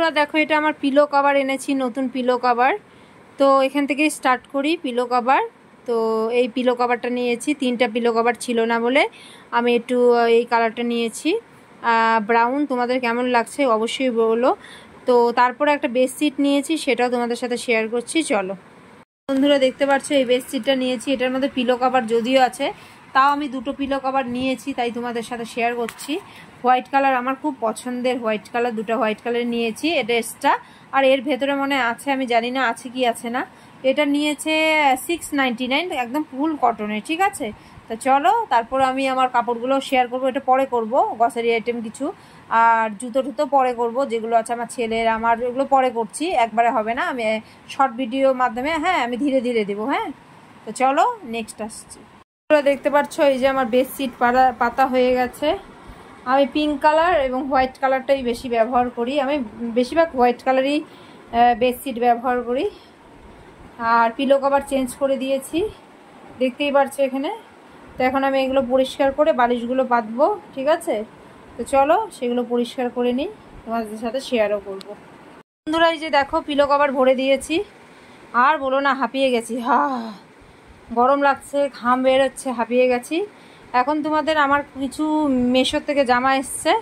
বন্ধুরা দেখো এটা আমার পিলো কভার এনেছি নতুন পিলো কভার তো এখান থেকে স্টার্ট করি পিলো কভার তো এই পিলো কভারটা নিয়েছি তিনটা পিলো কভার ছিল না বলে আমি একটু এই কালারটা নিয়েছি ব্রাউন তোমাদের কেমন লাগছে অবশ্যই বলো তো তারপরে একটা বেডশিট নিয়েছি সেটাও তোমাদের সাথে শেয়ার করছি চলো বন্ধুরা দেখতে পাচ্ছ এই বেডশিটটা নিয়েছি এটার মধ্যে পিলো কভার যদিও আছে তাও আমি দুটো পিলো কভার নিয়েছি তাই তোমাদের সাথে শেয়ার করছি হোয়াইট কালার আমার খুব পছন্দের হোয়াইট কালার দুটো হোয়াইট কালার নিয়েছি এটা এক্সট্রা আর এর ভেতরে মনে আছে আমি জানি না আছে কি আছে না এটা নিয়েছে সিক্স একদম ফুল কটনের ঠিক আছে তো চলো তারপর আমি আমার কাপড়গুলো শেয়ার করব এটা পরে করব গ্রসারি আইটেম কিছু আর জুতো টুতো পরে করব যেগুলো আছে আমার ছেলের আমার ওগুলো পরে করছি একবারে হবে না আমি শর্ট ভিডিওর মাধ্যমে হ্যাঁ আমি ধীরে ধীরে দেবো হ্যাঁ তো চলো নেক্সট আসছি তোমরা দেখতে পাচ্ছ এই যে আমার বেডশিট পাতা পাতা হয়ে গেছে আমি পিঙ্ক কালার এবং হোয়াইট কালারটাই বেশি ব্যবহার করি আমি বেশিরভাগ হোয়াইট কালারই বেডশিট ব্যবহার করি আর পিলো কভার চেঞ্জ করে দিয়েছি দেখতেই পারছো এখানে তো এখন আমি এগুলো পরিষ্কার করে বালিশগুলো বাঁধবো ঠিক আছে তো চলো সেগুলো পরিষ্কার করে নিই তোমাদের সাথে শেয়ারও করবো বন্ধুরা এই যে দেখো পিলো কভার ভরে দিয়েছি আর বলো না হাঁপিয়ে গেছি হা গরম লাগছে ঘাম বেরোচ্ছে হাঁপিয়ে গেছি এখন তোমাদের আমার কিছু মেশোর থেকে জামা এসছে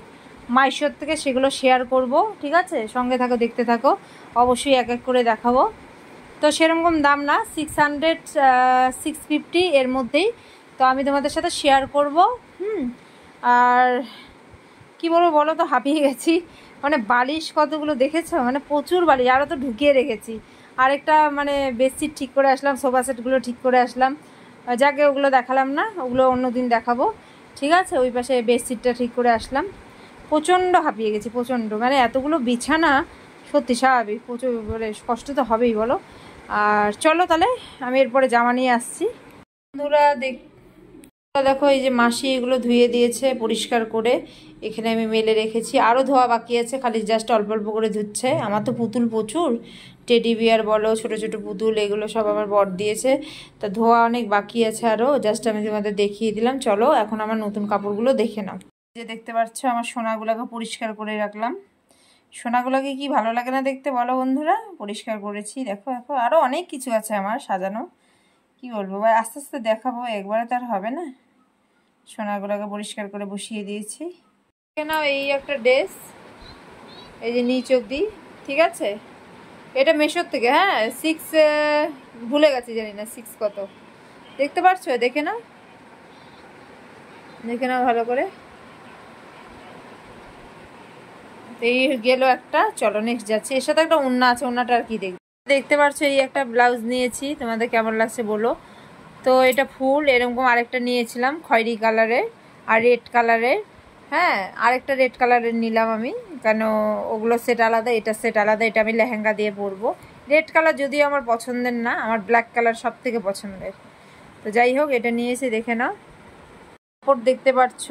মাইশোর থেকে সেগুলো শেয়ার করব ঠিক আছে সঙ্গে থাকো দেখতে থাকো অবশ্যই এক এক করে দেখাবো তো সেরকম দাম না সিক্স হান্ড্রেড সিক্স ফিফটি এর মধ্যেই তো আমি তোমাদের সাথে শেয়ার করব হুম আর কি বলবো বলো তো হাঁপিয়ে গেছি মানে বালিশ কতগুলো দেখেছো মানে প্রচুর বালিশ আরও তো ঢুকিয়ে রেখেছি আরেকটা মানে বেডশিট ঠিক করে আসলাম সোফা সেটগুলো ঠিক করে আসলাম যাকে ওগুলো দেখালাম না ওগুলো অন্য দিন দেখাবো ঠিক আছে ওই পাশে বেডশিটটা ঠিক করে আসলাম প্রচণ্ড হাঁপিয়ে গেছি প্রচণ্ড মানে এতগুলো বিছানা সত্যি স্বাভাবিক প্রচুর মানে কষ্ট তো হবেই বলো আর চলো তাহলে আমি এরপরে জামা নিয়ে আসছি বন্ধুরা দেখ দেখো এই যে মাসি এগুলো ধুয়ে দিয়েছে পরিষ্কার করে এখানে আমি মেলে রেখেছি আরও ধোয়া বাকি আছে খালি জাস্ট অল্প অল্প করে ধুচ্ছে আমার তো পুতুল প্রচুর টেডি বিয়ার বলো ছোটো ছোটো পুতুল এগুলো সব আমার বট দিয়েছে তা ধোয়া অনেক বাকি আছে আরও জাস্ট আমি তোমাদের দেখিয়ে দিলাম চলো এখন আমার নতুন কাপড়গুলো দেখে নাও যে দেখতে পাচ্ছ আমার সোনাগুলোকে পরিষ্কার করে রাখলাম সোনাগুলোকে কি ভালো লাগে না দেখতে বলো বন্ধুরা পরিষ্কার করেছি দেখো দেখো আরও অনেক কিছু আছে আমার সাজানো কি বলবো ভাই আস্তে আস্তে দেখাবো একবারে তার হবে না সোনাগুলোকে পরিষ্কার করে বসিয়ে দিয়েছি নাও এই একটা ড্রেস এই যে নিচ অব্দি ঠিক আছে এটা মেশোর থেকে হ্যাঁ সিক্স ভুলে গেছি জানি না সিক্স কত দেখতে পারছো দেখে নাও দেখে নাও ভালো করে এই গেল একটা চলো নেক্সট যাচ্ছে এর সাথে একটা উন্না আছে উন্নাটা আর কি দেখবে দেখতে পারছো এই একটা ব্লাউজ নিয়েছি তোমাদের কেমন লাগছে বলো তো এটা ফুল এরকম আরেকটা নিয়েছিলাম খয়রি কালারের আর রেড কালারের হ্যাঁ আরেকটা রেড কালারের নিলাম আমি কেন ওগুলো সেট আলাদা এটা সেট আলাদা এটা আমি লেহেঙ্গা দিয়ে পরবো রেড কালার যদিও আমার পছন্দের না আমার ব্ল্যাক কালার সব থেকে পছন্দের তো যাই হোক এটা নিয়েছি দেখে নাও কাপড় দেখতে পাচ্ছ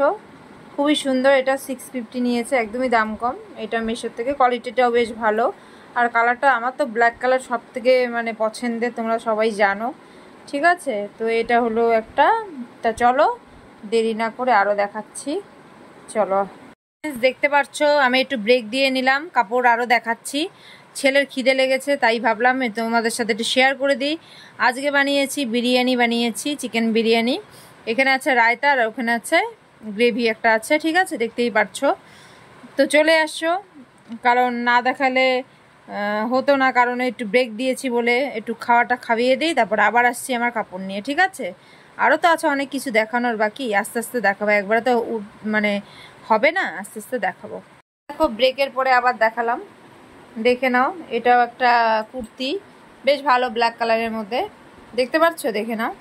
খুবই সুন্দর এটা সিক্স ফিফটি নিয়েছে একদমই দাম কম এটা মেশোর থেকে কোয়ালিটিটাও বেশ ভালো আর কালারটা আমার তো ব্ল্যাক কালার সব থেকে মানে পছন্দের তোমরা সবাই জানো ঠিক আছে তো এটা হলো একটা তা চলো দেরি না করে আরও দেখাচ্ছি চলো দেখতে পাচ্ছ আমি একটু ব্রেক দিয়ে নিলাম কাপড় আরও দেখাচ্ছি ছেলের খিদে লেগেছে তাই ভাবলাম তোমাদের সাথে একটু শেয়ার করে দিই আজকে বানিয়েছি বিরিয়ানি বানিয়েছি চিকেন বিরিয়ানি এখানে আছে রায়তা আর ওখানে আছে গ্রেভি একটা আছে ঠিক আছে দেখতেই পারছো তো চলে আসো কারণ না দেখালে হতো না কারণ একটু ব্রেক দিয়েছি বলে একটু খাওয়াটা খাইয়ে দিই তারপর আবার আসছি আমার কাপড় নিয়ে ঠিক আছে আরও তো আছে অনেক কিছু দেখানোর বাকি আস্তে আস্তে দেখাবো একবারে তো মানে হবে না আস্তে আস্তে দেখাবো দেখো ব্রেকের পরে আবার দেখালাম দেখে নাও এটাও একটা কুর্তি বেশ ভালো ব্ল্যাক কালারের মধ্যে দেখতে পাচ্ছ দেখে নাও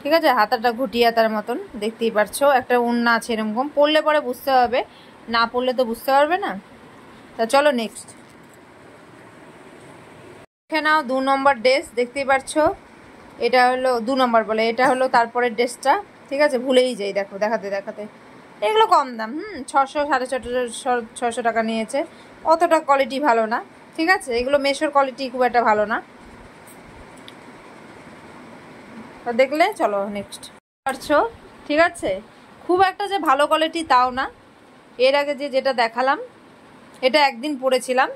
ঠিক আছে হাতাটা ঘুটিয়ে তার মতন দেখতেই পারছো একটা উন্না আছে এরকম পড়লে পরে বুঝতে হবে না পড়লে তো বুঝতে পারবে না তা চলো নেক্সট দেখে নাও দু নম্বর ড্রেস দেখতেই পারছো এটা হলো দু নম্বর বলে এটা হলো তারপরের ড্রেসটা ঠিক আছে ভুলেই যাই দেখো দেখাতে দেখাতে এগুলো কম দাম হুম ছশো সাড়ে ছশো ছশো টাকা নিয়েছে অতটা কোয়ালিটি ভালো না ঠিক আছে এগুলো মেশোর কোয়ালিটি খুব একটা ভালো না দেখলে চলো নেক্সট পারছো ঠিক আছে খুব একটা যে ভালো কোয়ালিটি তাও না এর আগে যে যেটা দেখালাম এটা একদিন পরেছিলাম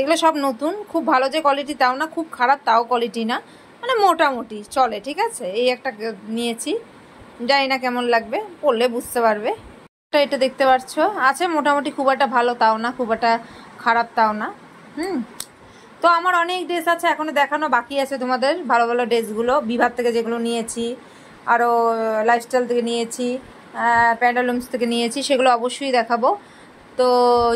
এগুলো সব নতুন খুব ভালো যে কোয়ালিটি তাও না খুব খারাপ তাও কোয়ালিটি না মানে মোটামুটি চলে ঠিক আছে এই একটা নিয়েছি জানি না কেমন লাগবে পড়লে বুঝতে পারবে এটা দেখতে পাচ্ছ আছে মোটামুটি খুব একটা ভালো তাও না খুব একটা খারাপ তাও না হুম তো আমার অনেক ড্রেস আছে এখনও দেখানো বাকি আছে তোমাদের ভালো ভালো ড্রেসগুলো বিভার থেকে যেগুলো নিয়েছি আরও লাইফস্টাইল থেকে নিয়েছি প্যান্ডালুমস থেকে নিয়েছি সেগুলো অবশ্যই দেখাবো তো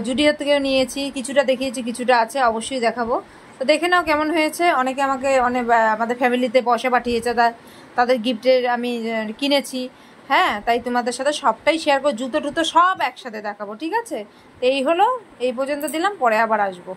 জুডিয়ার থেকেও নিয়েছি কিছুটা দেখিয়েছি কিছুটা আছে অবশ্যই দেখাবো তো দেখে নাও কেমন হয়েছে অনেকে আমাকে অনেক আমাদের ফ্যামিলিতে পয়সা পাঠিয়েছে তাদের গিফটের আমি কিনেছি হ্যাঁ তাই তোমাদের সাথে সবটাই শেয়ার করো জুতো টুতো সব একসাথে দেখাবো ঠিক আছে এই হলো এই পর্যন্ত দিলাম পরে আবার আসবো